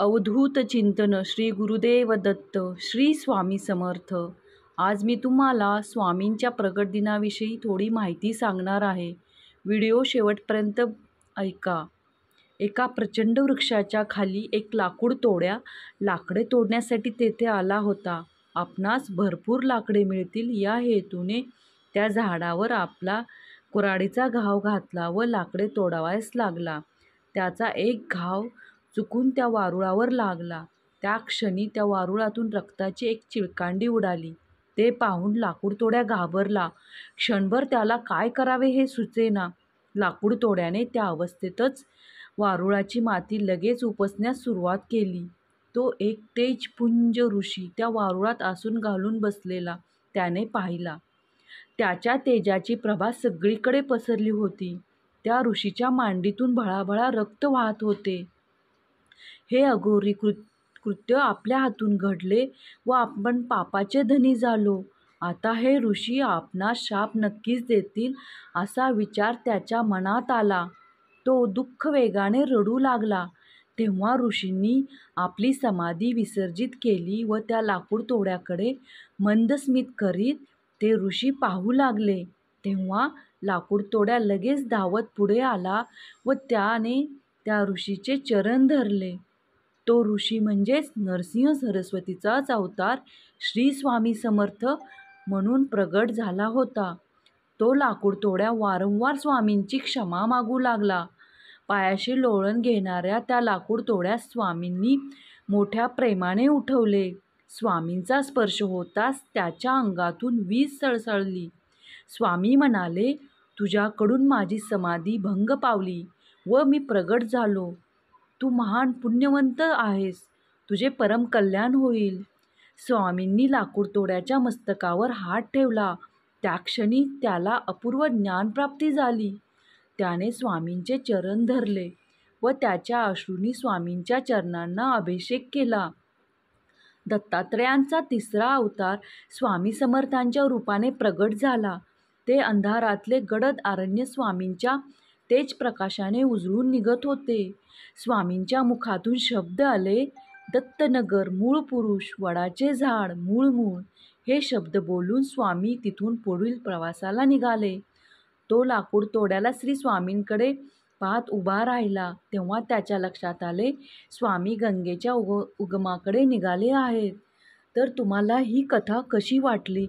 अवधूत चिंतन श्री गुरुदेव दत्त श्री स्वामी समर्थ आज मी तुम्हाला स्वामींच्या प्रगट दिनाविषयी थोडी माहिती सांगणार आहे व्हिडिओ शेवटपर्यंत ऐका एका प्रचंड वृक्षाच्या खाली एक लाकूड तोड्या लाकडे तोडण्यासाठी तेथे आला होता आपणास भरपूर लाकडे मिळतील या हेतूने त्या झाडावर आपला कुराडीचा घाव घातला व लाकडे तोडावायस लागला त्याचा एक घाव चुकून त्या वारुळावर लागला त्या क्षणी त्या वारुळातून रक्ताची एक चिळकांडी उडाली ते पाहून लाकूडतोड्या घाबरला क्षणभर त्याला काय करावे हे सुचेना लाकूडतोड्याने त्या अवस्थेतच वारुळाची माती लगेच उपसण्यास सुरुवात केली तो एक तेजपुंज ऋषी त्या वारुळात आसून घालून बसलेला त्याने पाहिला त्याच्या तेजाची प्रभा सगळीकडे पसरली होती त्या ऋषीच्या मांडीतून भळाभळा रक्त वाहत होते हे अघोरी कृ कृत्य आपल्या हातून घडले व आपण पापाचे धनी झालो आता हे ऋषी आपणास शाप नक्कीच देतील असा विचार त्याच्या मनात आला तो दुःख वेगाने रडू लागला तेव्हा ऋषींनी आपली समाधी विसर्जित केली व त्या लाकूड तोड्याकडे मंदस्मित करीत ते ऋषी पाहू लागले तेव्हा लाकूड तोड्या लगेच धावत पुढे आला व त्याने त्या ऋषीचे चरण धरले तो ऋषी म्हणजेच नरसिंह सरस्वतीचाच अवतार श्री स्वामी समर्थ म्हणून प्रगट झाला होता तो लाकूडतोड्या वारंवार स्वामींची क्षमा मागू लागला पायाशी लोळण घेणाऱ्या त्या तोड्या स्वामींनी मोठ्या प्रेमाने उठवले स्वामींचा स्पर्श होताच त्याच्या अंगातून वीज सळसळली स्वामी म्हणाले तुझ्याकडून माझी समाधी भंग पावली व मी प्रगट झालो तू महान पुण्यवंत आहेस तुझे परम कल्याण होईल स्वामींनी लाकूडतोड्याच्या मस्तकावर हात ठेवला त्या क्षणी त्याला अपूर्व ज्ञानप्राप्ती झाली त्याने स्वामींचे चरण धरले व त्याच्या अश्रूंनी स्वामींच्या चरणांना अभिषेक केला दत्तात्रयांचा तिसरा अवतार स्वामी समर्थांच्या रूपाने प्रगट झाला ते अंधारातले गडद आरण्य स्वामींच्या तेज प्रकाशाने उजळून निघत होते स्वामींच्या मुखातून शब्द आले दत्तनगर मूळ पुरुष वडाचे झाड मूळ मूळ हे शब्द बोलून स्वामी तिथून पुढील प्रवासाला निघाले तो लाकूड तोड्याला श्री स्वामींकडे पाहत उभा राहिला तेव्हा त्याच्या लक्षात आले स्वामी गंगेच्या उग उगमाकडे निघाले आहेत तर तुम्हाला ही कथा कशी वाटली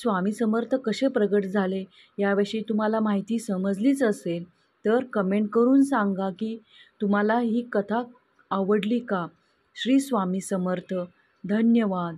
स्वामी समर्थ कसे प्रगट झाले याविषयी तुम्हाला माहिती समजलीच असेल तर कमेंट करून सांगा की तुम्हाला ही कथा आवडली का श्री स्वामी समर्थ धन्यवाद